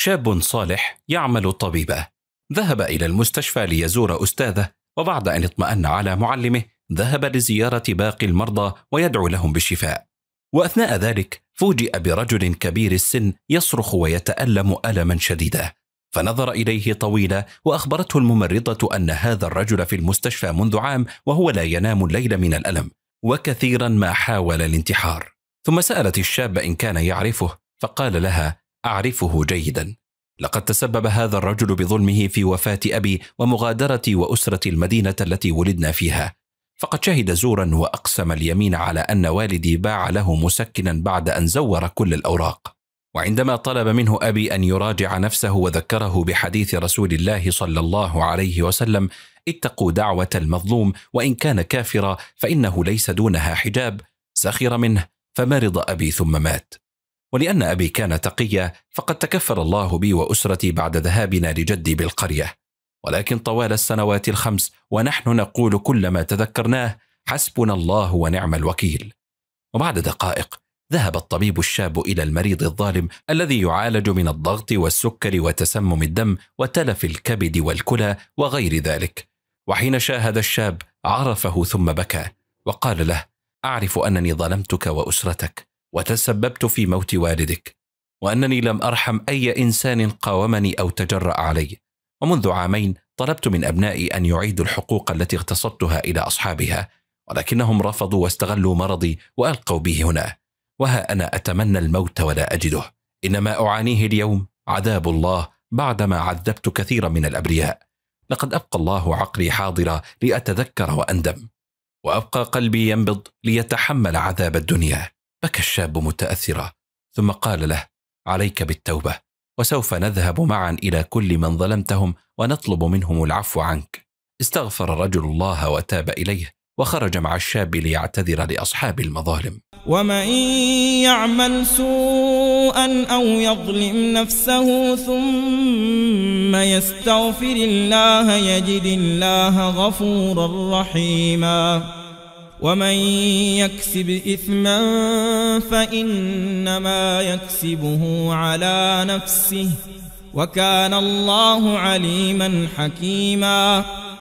شاب صالح يعمل طبيبا ذهب الى المستشفى ليزور استاذه وبعد ان اطمان على معلمه ذهب لزياره باقي المرضى ويدعو لهم بالشفاء واثناء ذلك فوجئ برجل كبير السن يصرخ ويتالم الما شديدا فنظر اليه طويلا واخبرته الممرضه ان هذا الرجل في المستشفى منذ عام وهو لا ينام الليل من الالم وكثيرا ما حاول الانتحار ثم سالت الشاب ان كان يعرفه فقال لها أعرفه جيدا لقد تسبب هذا الرجل بظلمه في وفاة أبي ومغادرتي وأسرتي المدينة التي ولدنا فيها فقد شهد زورا وأقسم اليمين على أن والدي باع له مسكنا بعد أن زور كل الأوراق وعندما طلب منه أبي أن يراجع نفسه وذكره بحديث رسول الله صلى الله عليه وسلم اتقوا دعوة المظلوم وإن كان كافرا فإنه ليس دونها حجاب سخر منه فمرض أبي ثم مات ولأن أبي كان تقيا فقد تكفل الله بي وأسرتي بعد ذهابنا لجدي بالقرية ولكن طوال السنوات الخمس ونحن نقول كل ما تذكرناه حسبنا الله ونعم الوكيل وبعد دقائق ذهب الطبيب الشاب إلى المريض الظالم الذي يعالج من الضغط والسكر وتسمم الدم وتلف الكبد والكلى وغير ذلك وحين شاهد الشاب عرفه ثم بكى وقال له أعرف أنني ظلمتك وأسرتك وتسببت في موت والدك وانني لم ارحم اي انسان قاومني او تجرا علي ومنذ عامين طلبت من ابنائي ان يعيدوا الحقوق التي اغتصبتها الى اصحابها ولكنهم رفضوا واستغلوا مرضي والقوا به هنا وها انا اتمنى الموت ولا اجده انما اعانيه اليوم عذاب الله بعدما عذبت كثيرا من الابرياء لقد ابقى الله عقلي حاضرا لاتذكر واندم وابقى قلبي ينبض ليتحمل عذاب الدنيا بكى الشاب متاثرا ثم قال له عليك بالتوبه وسوف نذهب معا الى كل من ظلمتهم ونطلب منهم العفو عنك استغفر الرجل الله وتاب اليه وخرج مع الشاب ليعتذر لاصحاب المظالم ومن يعمل سوءا او يظلم نفسه ثم يستغفر الله يجد الله غفورا رحيما ومن يكسب إثما فإنما يكسبه على نفسه وكان الله عليما حكيما